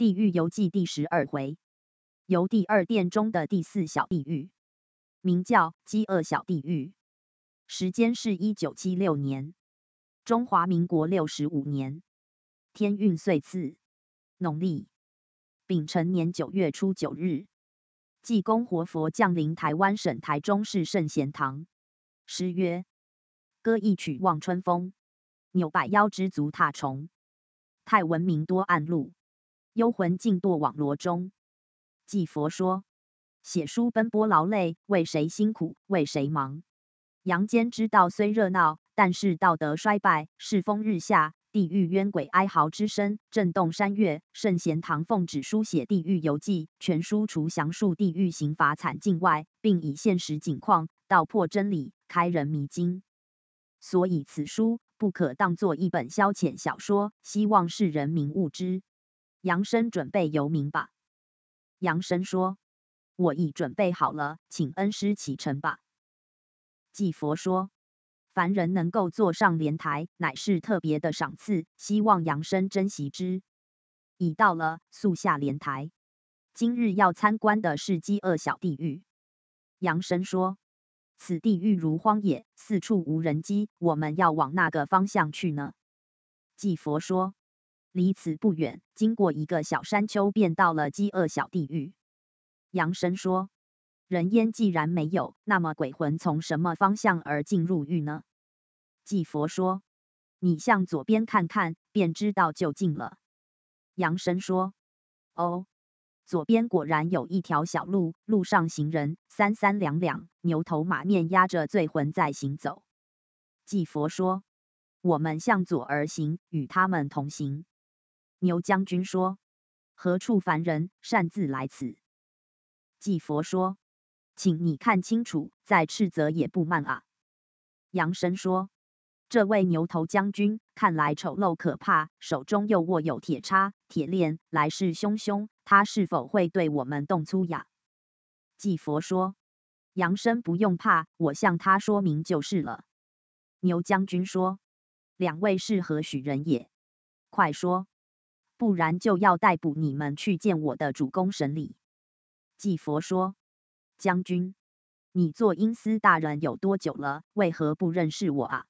《地狱游记》第十二回，游第二殿中的第四小地狱，名叫饥饿小地狱。时间是一九七六年，中华民国六十五年，天运岁次，农历丙辰年九月初九日，济公活佛降临台湾省台中市圣贤堂，诗曰：歌一曲望春风，扭百腰之足踏虫，太文明多暗路。幽魂尽堕网罗中。济佛说：写书奔波劳累，为谁辛苦为谁忙？阳间之道虽热闹，但是道德衰败，世风日下，地狱冤鬼哀嚎之声震动山岳。圣贤唐凤指书写《地狱游记》全书，除详述地狱刑罚惨境外，并以现实景况道破真理，开人迷津。所以此书不可当作一本消遣小说，希望世人明悟之。杨生准备游民吧。杨生说：“我已准备好了，请恩师启程吧。”寂佛说：“凡人能够坐上莲台，乃是特别的赏赐，希望杨生珍惜之。”已到了，速下莲台。今日要参观的是饥饿小地狱。杨生说：“此地狱如荒野，四处无人迹，我们要往那个方向去呢？”寂佛说。离此不远，经过一个小山丘，便到了饥饿小地狱。杨生说：“人烟既然没有，那么鬼魂从什么方向而进入狱呢？”季佛说：“你向左边看看，便知道究竟了。”杨生说：“哦，左边果然有一条小路，路上行人三三两两，牛头马面压着醉魂在行走。”季佛说：“我们向左而行，与他们同行。”牛将军说：“何处凡人擅自来此？”寂佛说：“请你看清楚，再斥责也不慢啊。”杨生说：“这位牛头将军看来丑陋可怕，手中又握有铁叉、铁链，来势汹汹，他是否会对我们动粗呀？”寂佛说：“杨生不用怕，我向他说明就是了。”牛将军说：“两位是何许人也？快说！”不然就要逮捕你们去见我的主公审理。祭佛说：“将军，你做阴司大人有多久了？为何不认识我啊？”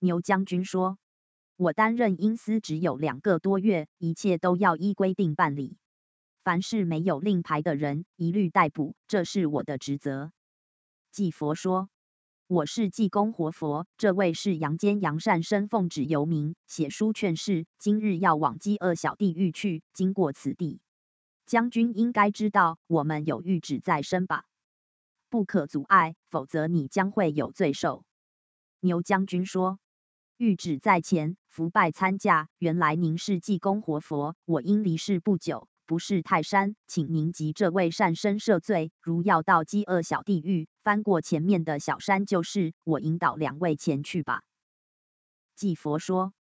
牛将军说：“我担任阴司只有两个多月，一切都要依规定办理。凡是没有令牌的人，一律逮捕，这是我的职责。”祭佛说。我是济公活佛，这位是阳间杨善生，奉旨游民，写书劝世。今日要往饥饿小地狱去，经过此地，将军应该知道，我们有谕旨在身吧，不可阻碍，否则你将会有罪受。牛将军说，谕旨在前，伏拜参驾。原来您是济公活佛，我因离世不久。不是泰山，请您及这位善身赦罪，如要到饥饿小地狱，翻过前面的小山就是。我引导两位前去吧。祭佛说：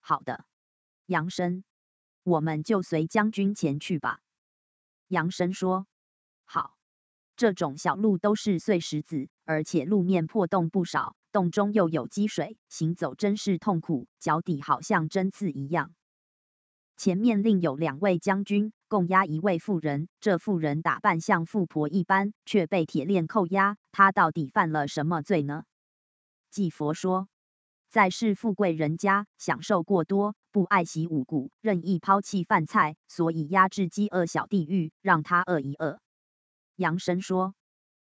好的。杨生，我们就随将军前去吧。杨生说：好。这种小路都是碎石子，而且路面破洞不少，洞中又有积水，行走真是痛苦，脚底好像针刺一样。前面另有两位将军，共押一位妇人。这妇人打扮像富婆一般，却被铁链扣押。她到底犯了什么罪呢？济佛说，在世富贵人家，享受过多，不爱惜五谷，任意抛弃饭菜，所以压制饥饿小地狱，让他饿一饿。杨生说。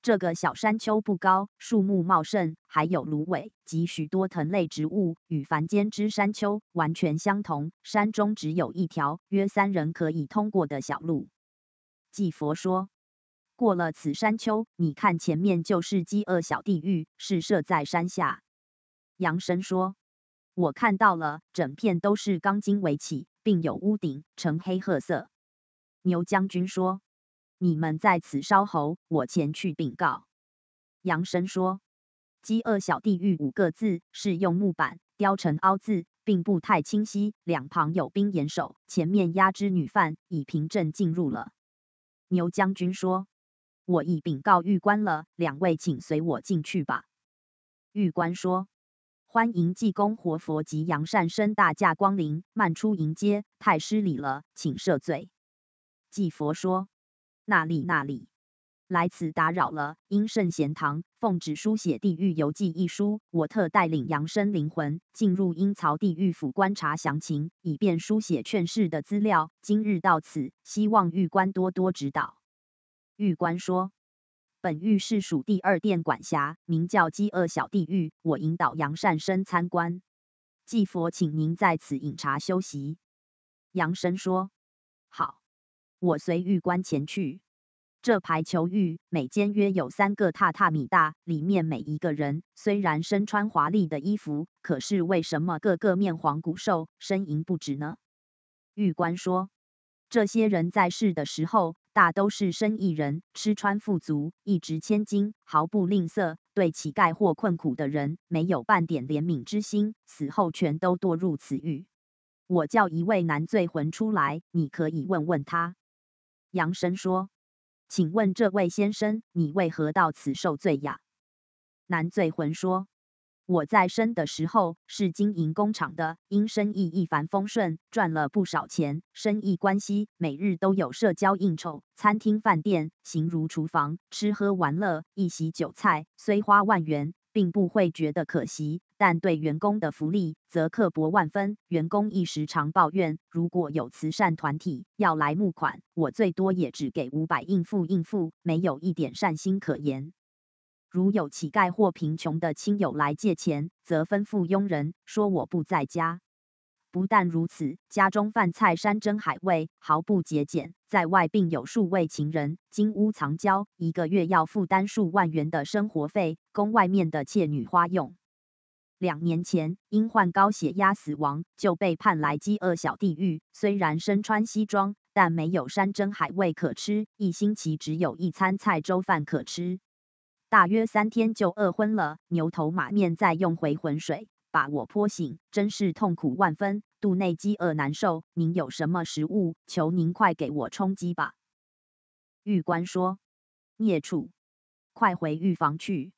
这个小山丘不高，树木茂盛，还有芦苇及许多藤类植物，与凡间之山丘完全相同。山中只有一条约三人可以通过的小路。济佛说：“过了此山丘，你看前面就是饥饿小地狱，是设在山下。”杨生说：“我看到了，整片都是钢筋围起，并有屋顶，呈黑褐色。”牛将军说。你们在此稍候，我前去禀告。杨生说：“饥饿小地狱五个字是用木板雕成凹字，并不太清晰。两旁有兵严守，前面压制女犯，已凭证进入了。”牛将军说：“我已禀告狱官了，两位请随我进去吧。”狱官说：“欢迎济公活佛及杨善生大驾光临，慢出迎接，太失礼了，请赦罪。”济佛说。那里，那里，来此打扰了。因圣贤堂奉旨书写《地狱游记》一书，我特带领杨生灵魂进入阴曹地狱府观察详情，以便书写劝世的资料。今日到此，希望玉官多多指导。玉官说：“本狱是属第二殿管辖，名叫饥饿小地狱。我引导杨善生参观。祭佛，请您在此饮茶休息。”杨生说：“好。”我随玉官前去，这排球狱每间约有三个榻榻米大，里面每一个人虽然身穿华丽的衣服，可是为什么个个面黄骨瘦，呻吟不止呢？狱官说，这些人在世的时候大都是生意人，吃穿富足，一掷千金，毫不吝啬，对乞丐或困苦的人没有半点怜悯之心，死后全都堕入此狱。我叫一位男罪魂出来，你可以问问他。杨生说：“请问这位先生，你为何到此受罪呀？”男醉魂说：“我在生的时候是经营工厂的，因生意一帆风顺，赚了不少钱。生意关系，每日都有社交应酬，餐厅饭店形如厨房，吃喝玩乐一席酒菜，虽花万元。”并不会觉得可惜，但对员工的福利则刻薄万分。员工亦时常抱怨，如果有慈善团体要来募款，我最多也只给五百应付应付，没有一点善心可言。如有乞丐或贫穷的亲友来借钱，则吩咐佣人说我不在家。不但如此，家中饭菜山珍海味，毫不节俭；在外并有数位情人，金屋藏娇，一个月要负担数万元的生活费，供外面的妾女花用。两年前因患高血压死亡，就被判来饥饿小地狱。虽然身穿西装，但没有山珍海味可吃，一星期只有一餐菜粥饭可吃，大约三天就饿昏了。牛头马面再用回魂水。把我泼醒，真是痛苦万分，肚内饥饿难受。您有什么食物？求您快给我充饥吧。狱官说：“孽畜，快回狱房去，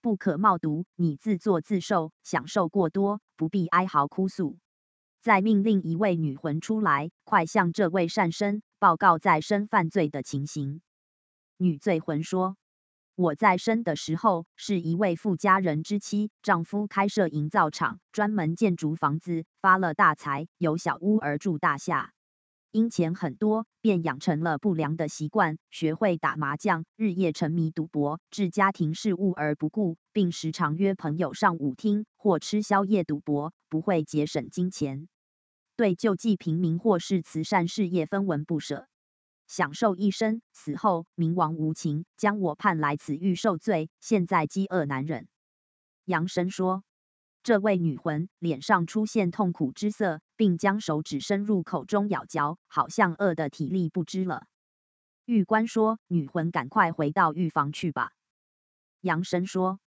不可冒毒，你自作自受，享受过多，不必哀嚎哭诉。”再命令一位女魂出来，快向这位善身报告再生犯罪的情形。女罪魂说。我在生的时候是一位富家人之妻，丈夫开设营造厂，专门建筑房子，发了大财，有小屋而住大厦。因钱很多，便养成了不良的习惯，学会打麻将，日夜沉迷赌博，置家庭事务而不顾，并时常约朋友上舞厅或吃宵夜赌博，不会节省金钱，对救济平民或是慈善事业分文不舍。享受一生，死后冥王无情，将我判来此狱受罪。现在饥饿难忍，杨生说。这位女魂脸上出现痛苦之色，并将手指伸入口中咬嚼，好像饿得体力不支了。狱官说：“女魂，赶快回到狱房去吧。”杨生说：“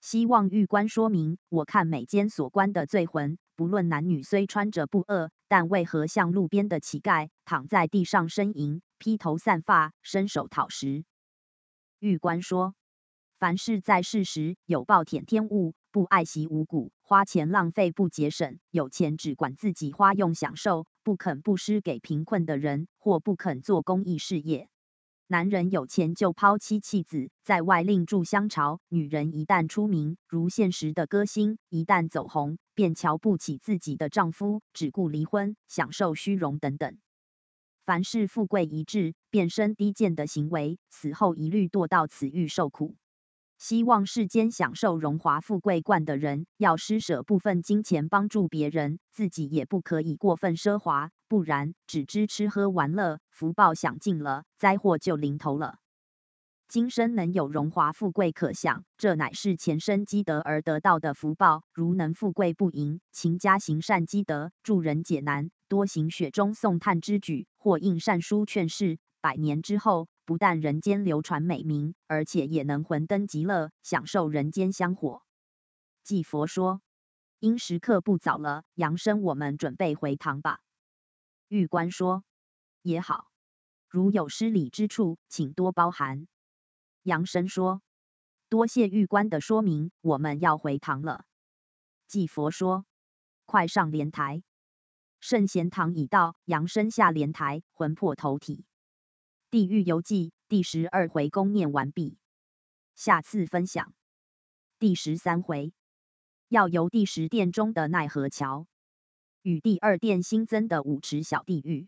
希望狱官说明，我看每间所关的罪魂，不论男女，虽穿着不饿，但为何像路边的乞丐，躺在地上呻吟？”披头散发，伸手讨食。玉官说，凡是在世时有暴殄天物，不爱惜五谷，花钱浪费不节省，有钱只管自己花用享受，不肯布施给贫困的人，或不肯做公益事业。男人有钱就抛妻弃子，在外另筑乡巢；女人一旦出名，如现实的歌星，一旦走红，便瞧不起自己的丈夫，只顾离婚，享受虚荣等等。凡是富贵一致、变身低贱的行为，死后一律堕到此狱受苦。希望世间享受荣华富贵惯的人，要施舍部分金钱帮助别人，自己也不可以过分奢华，不然只知吃喝玩乐，福报享尽了，灾祸就临头了。今生能有荣华富贵可享，这乃是前生积德而得到的福报。如能富贵不淫，勤加行善积德，助人解难。多行雪中送炭之举，或应善书劝世，百年之后，不但人间流传美名，而且也能魂登极乐，享受人间香火。济佛说：因时刻不早了，杨生，我们准备回堂吧。玉官说：也好。如有失礼之处，请多包涵。杨生说：多谢玉官的说明，我们要回堂了。济佛说：快上莲台。圣贤堂已到，扬身下莲台，魂魄投体。《地狱游记》第十二回公念完毕，下次分享第十三回，要游第十殿中的奈何桥，与第二殿新增的五池小地狱。